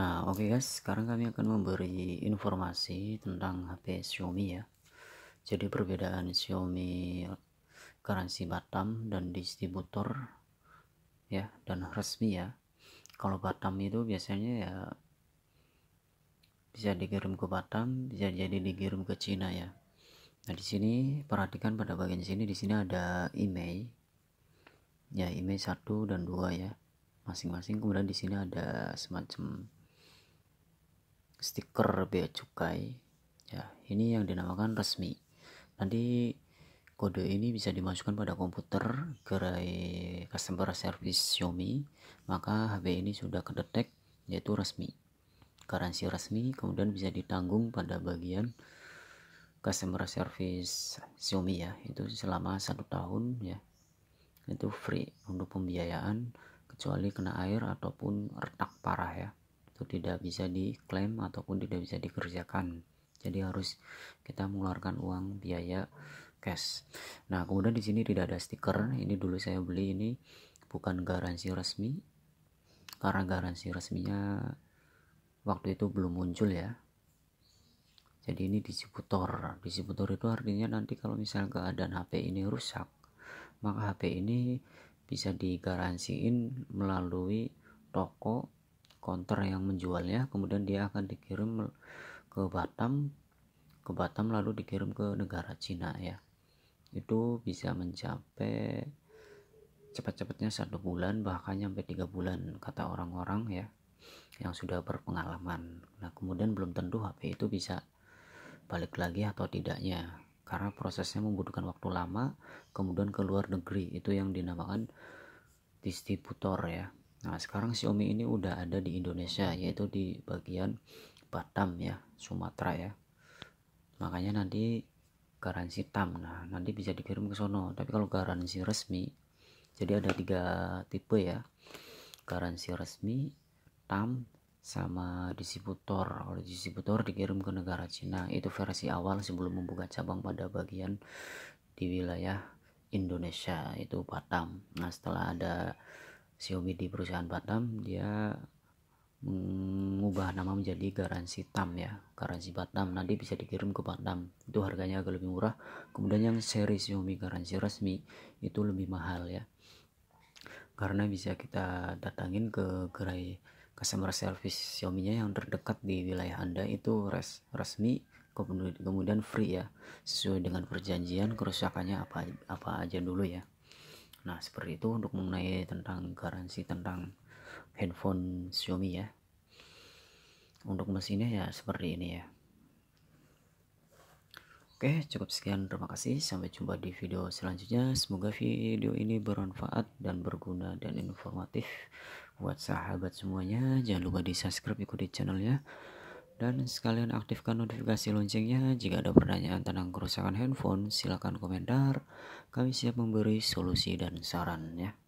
Nah, oke okay guys, sekarang kami akan memberi informasi tentang HP Xiaomi ya. Jadi perbedaan Xiaomi garansi Batam dan distributor ya dan resmi ya. Kalau Batam itu biasanya ya bisa dikirim ke Batam, bisa jadi dikirim ke Cina ya. Nah, di sini perhatikan pada bagian sini di sini ada imei Ya, imei 1 dan 2 ya. Masing-masing kemudian di sini ada semacam stiker bea cukai ya ini yang dinamakan resmi nanti kode ini bisa dimasukkan pada komputer gerai customer service Xiaomi maka HP ini sudah kedetek yaitu resmi garansi resmi kemudian bisa ditanggung pada bagian customer service Xiaomi ya itu selama satu tahun ya itu free untuk pembiayaan kecuali kena air ataupun retak parah ya itu tidak bisa diklaim ataupun tidak bisa dikerjakan jadi harus kita mengeluarkan uang biaya cash nah kemudian di sini tidak ada stiker ini dulu saya beli ini bukan garansi resmi karena garansi resminya waktu itu belum muncul ya jadi ini distributor distributor itu artinya nanti kalau misalnya keadaan HP ini rusak maka HP ini bisa digaransiin melalui toko counter yang menjualnya kemudian dia akan dikirim ke Batam ke Batam lalu dikirim ke negara Cina ya itu bisa mencapai cepat-cepatnya satu bulan bahkan sampai tiga bulan kata orang-orang ya yang sudah berpengalaman nah kemudian belum tentu HP itu bisa balik lagi atau tidaknya karena prosesnya membutuhkan waktu lama kemudian ke luar negeri itu yang dinamakan distributor ya Nah, sekarang Xiaomi ini udah ada di Indonesia, yaitu di bagian Batam ya, Sumatera ya. Makanya nanti garansi tam. Nah, nanti bisa dikirim ke sono. Tapi kalau garansi resmi, jadi ada tiga tipe ya. Garansi resmi, tam, sama distributor. Kalau distributor dikirim ke negara Cina, itu versi awal sebelum membuka cabang pada bagian di wilayah Indonesia, itu Batam. Nah, setelah ada Xiaomi di perusahaan Batam dia mengubah nama menjadi garansi TAM ya garansi Batam nanti bisa dikirim ke Batam itu harganya agak lebih murah kemudian yang seri Xiaomi garansi resmi itu lebih mahal ya karena bisa kita datangin ke gerai customer service Xiaomi nya yang terdekat di wilayah anda itu res resmi kemudian free ya sesuai dengan perjanjian kerusakannya apa apa aja dulu ya Nah, seperti itu untuk mengenai tentang garansi tentang handphone Xiaomi ya. Untuk mesinnya ya seperti ini ya. Oke, cukup sekian. Terima kasih. Sampai jumpa di video selanjutnya. Semoga video ini bermanfaat dan berguna dan informatif buat sahabat semuanya. Jangan lupa di-subscribe ikuti channelnya. Dan sekalian aktifkan notifikasi loncengnya. Jika ada pertanyaan tentang kerusakan handphone, silakan komentar. Kami siap memberi solusi dan saran ya.